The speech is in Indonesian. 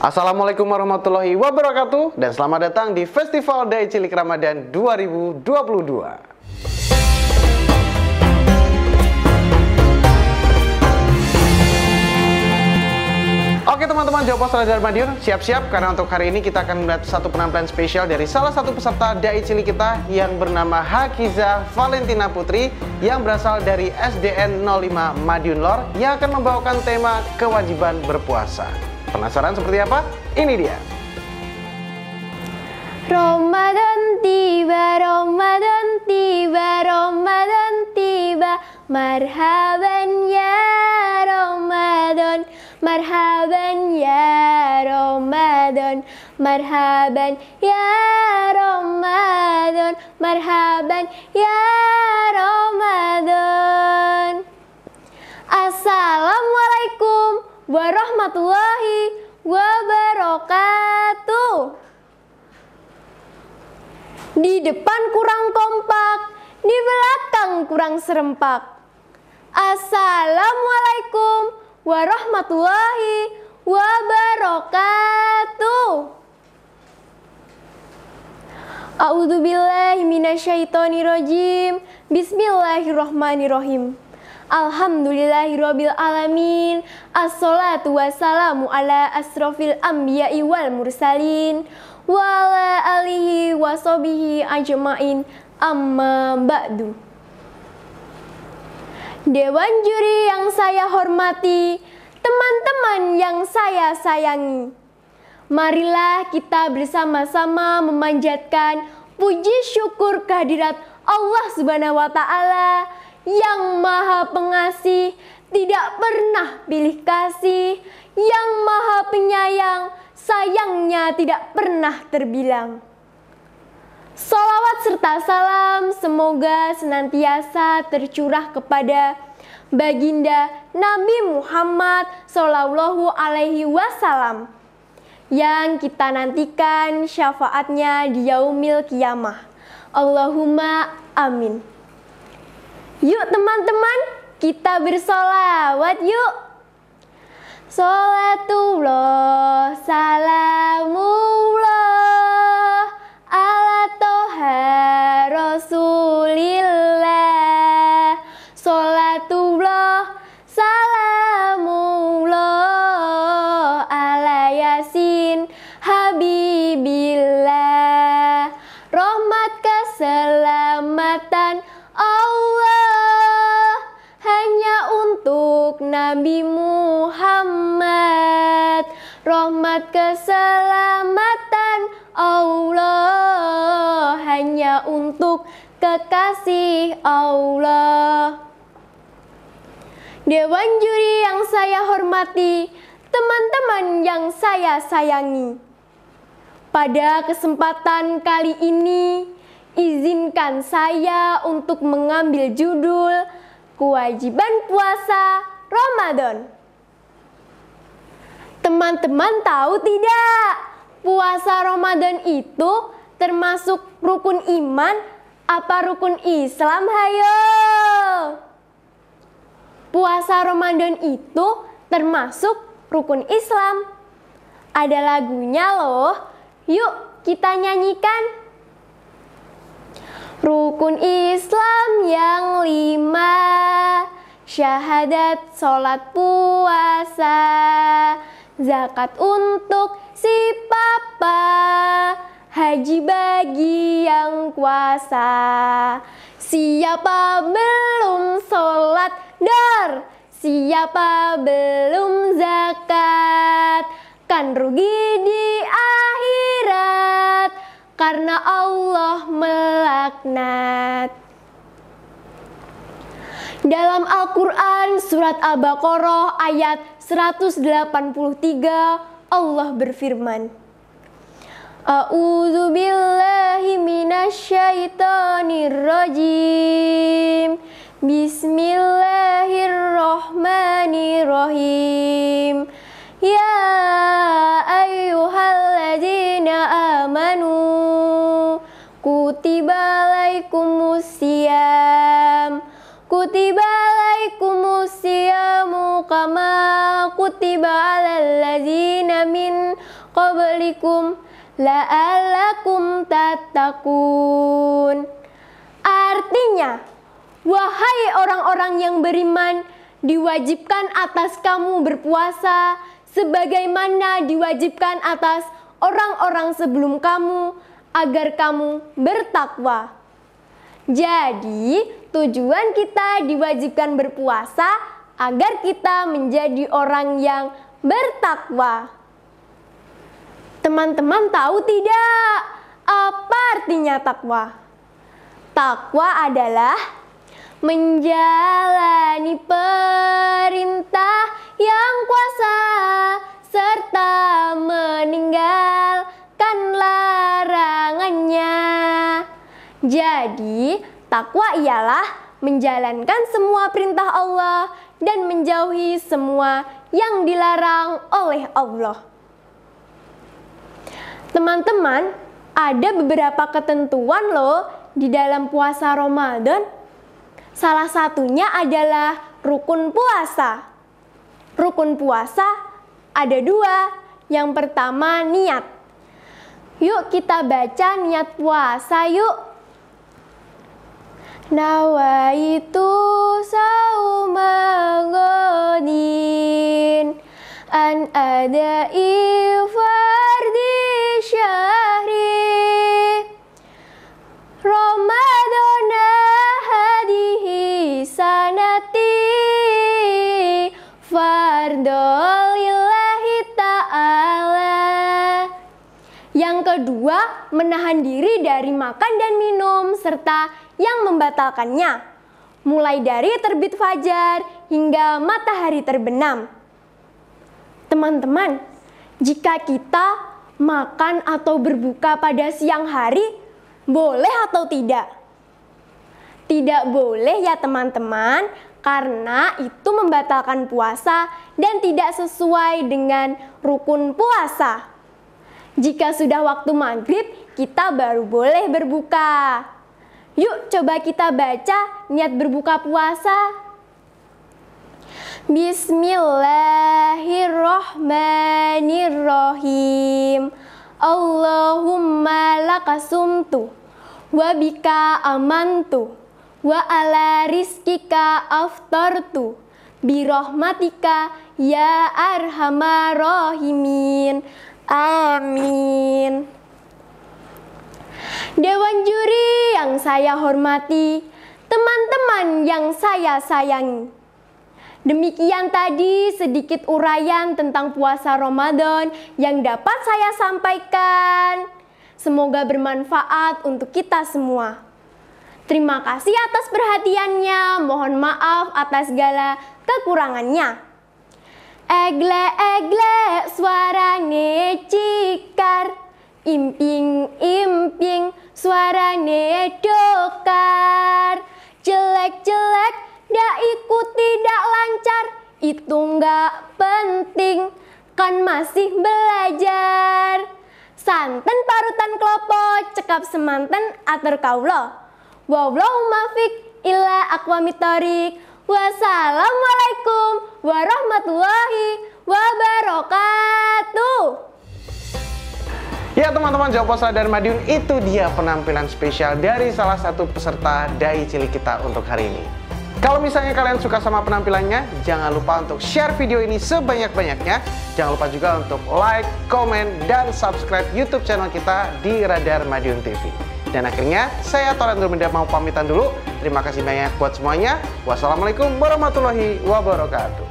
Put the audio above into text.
Assalamualaikum warahmatullahi wabarakatuh dan selamat datang di Festival Dai Cilik Ramadan 2022. Oke teman-teman, jawab Pos dari Madiun, siap-siap karena untuk hari ini kita akan melihat satu penampilan spesial dari salah satu peserta Dai Cilik kita yang bernama Hakiza Valentina Putri yang berasal dari SDN 05 Madiun Lor yang akan membawakan tema kewajiban berpuasa. Penasaran seperti apa? Ini dia. Ramadan tiba, Ramadan tiba, Ramadan tiba, marhaban ya Ramadan, marhaban ya Ramadan, marhaban ya Ramadan, marhaban ya Ramadan. Assalamualaikum warahmatullahi warahmatullahi wabarakatuh. Di depan kurang kompak, di belakang kurang serempak. Assalamualaikum warahmatullahi wabarakatuh. minasyaitonirrajim. Bismillahirrohmanirrohim Alhamdulillahirabbil alamin. Assalatu wassalamu ala asrofil anbiya'i wal mursalin wa ala alihi washabihi ajmain. Amma ba'du. Dewan juri yang saya hormati, teman-teman yang saya sayangi. Marilah kita bersama-sama memanjatkan puji syukur kehadirat Allah Subhanahu wa taala yang maha pengasih, tidak pernah pilih kasih, yang maha penyayang, sayangnya tidak pernah terbilang. Salawat serta salam semoga senantiasa tercurah kepada baginda Nabi Muhammad Sallallahu Alaihi Wasallam yang kita nantikan syafaatnya di yaumil kiamah. Allahumma amin. Yuk teman-teman, kita bersolawat yuk. Salatullah, salamullah, ala toha rasulillah. Nabi Muhammad Rahmat keselamatan Allah Hanya untuk kekasih Allah Dewan juri yang saya hormati Teman-teman yang saya sayangi Pada kesempatan kali ini Izinkan saya untuk mengambil judul kewajiban puasa Ramadan. Teman-teman tahu tidak? Puasa Ramadan itu termasuk rukun iman apa rukun Islam hayo? Puasa Ramadan itu termasuk rukun Islam. Ada lagunya loh. Yuk kita nyanyikan. Rukun Islam yang lima syahadat, sholat puasa, zakat untuk si papa, haji bagi yang kuasa. Siapa belum sholat dar, siapa belum zakat, kan rugi di akhirat karena Allah melaknat. Dalam Al-Quran Surat Al-Baqarah ayat 183 Allah berfirman A'udzu billahi minasyaitonir rajim Bismillahirrahmanirrahim kutiba alalladzina min qablikum la'allakum tatakun Artinya, wahai orang-orang yang beriman, diwajibkan atas kamu berpuasa sebagaimana diwajibkan atas orang-orang sebelum kamu agar kamu bertakwa. Jadi, tujuan kita diwajibkan berpuasa agar kita menjadi orang yang bertakwa. Teman-teman tahu tidak apa artinya takwa? Takwa adalah menjalani perintah yang kuasa serta meninggalkan larangannya. Jadi, takwa ialah menjalankan semua perintah Allah dan menjauhi semua yang dilarang oleh Allah. Teman-teman, ada beberapa ketentuan loh di dalam puasa Ramadan. Salah satunya adalah rukun puasa. Rukun puasa ada dua. Yang pertama niat. Yuk kita baca niat puasa yuk. Nawaitu Wardolillahi ta'ala Yang kedua, menahan diri dari makan dan minum serta yang membatalkannya Mulai dari terbit fajar hingga matahari terbenam Teman-teman, jika kita makan atau berbuka pada siang hari boleh atau tidak? Tidak boleh ya teman-teman karena itu membatalkan puasa dan tidak sesuai dengan rukun puasa. Jika sudah waktu maghrib, kita baru boleh berbuka. Yuk coba kita baca niat berbuka puasa. Bismillahirrohmanirrohim Allahumma lakasumtu Wabika amantu wa ala rizkika aftartu birohmatika ya arhamarohimin amin Dewan juri yang saya hormati teman-teman yang saya sayangi Demikian tadi sedikit uraian tentang puasa Ramadan yang dapat saya sampaikan. Semoga bermanfaat untuk kita semua. Terima kasih atas perhatiannya. Mohon maaf atas segala kekurangannya. Egle egle suarane cikar Imping imping suarane dokar Jelek jelek dak ikut tidak lancar Itu nggak penting kan masih belajar Santan parutan kelopo cekap semantan atur kaulo Wallahumma mafik ila akwamitorik. Wassalamualaikum warahmatullahi wabarakatuh. Ya teman-teman Jawab Sadar Madiun itu dia penampilan spesial dari salah satu peserta Dai Cili kita untuk hari ini. Kalau misalnya kalian suka sama penampilannya, jangan lupa untuk share video ini sebanyak-banyaknya. Jangan lupa juga untuk like, komen, dan subscribe YouTube channel kita di Radar Madiun TV. Dan akhirnya saya Toren Durminda mau pamitan dulu. Terima kasih banyak buat semuanya. Wassalamualaikum warahmatullahi wabarakatuh.